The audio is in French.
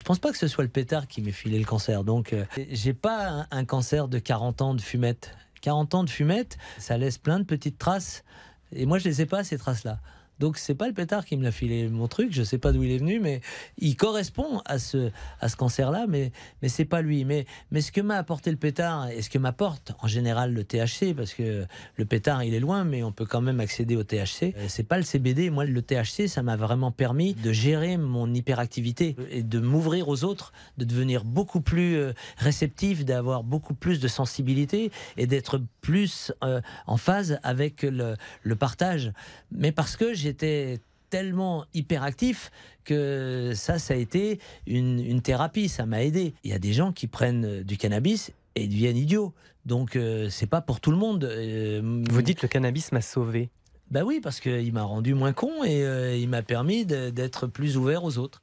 Je pense pas que ce soit le pétard qui m'ait filé le cancer. Donc, euh, j'ai pas un, cancer de 40 ans de fumette. 40 ans de fumette, ça laisse plein de petites traces. Et moi, je les ai pas, ces traces-là. Donc c'est pas le pétard qui me l'a filé mon truc, je sais pas d'où il est venu, mais il correspond à ce, à ce cancer-là, mais, mais c'est pas lui. Mais, mais ce que m'a apporté le pétard et ce que m'apporte en général le THC, parce que le pétard il est loin, mais on peut quand même accéder au THC, euh, c'est pas le CBD. Moi le THC ça m'a vraiment permis de gérer mon hyperactivité et de m'ouvrir aux autres, de devenir beaucoup plus euh, réceptif, d'avoir beaucoup plus de sensibilité et d'être plus euh, en phase avec le, le partage. Mais parce que j'ai était tellement hyperactif que ça, ça a été une, thérapie, ça m'a aidé. Il y a des gens qui prennent euh, du cannabis et deviennent idiots. Donc, euh, c'est pas pour tout le monde. Euh, Vous dites le cannabis m'a sauvé. Ben oui, parce qu'il m'a rendu moins con et il m'a permis d'être plus ouvert aux autres.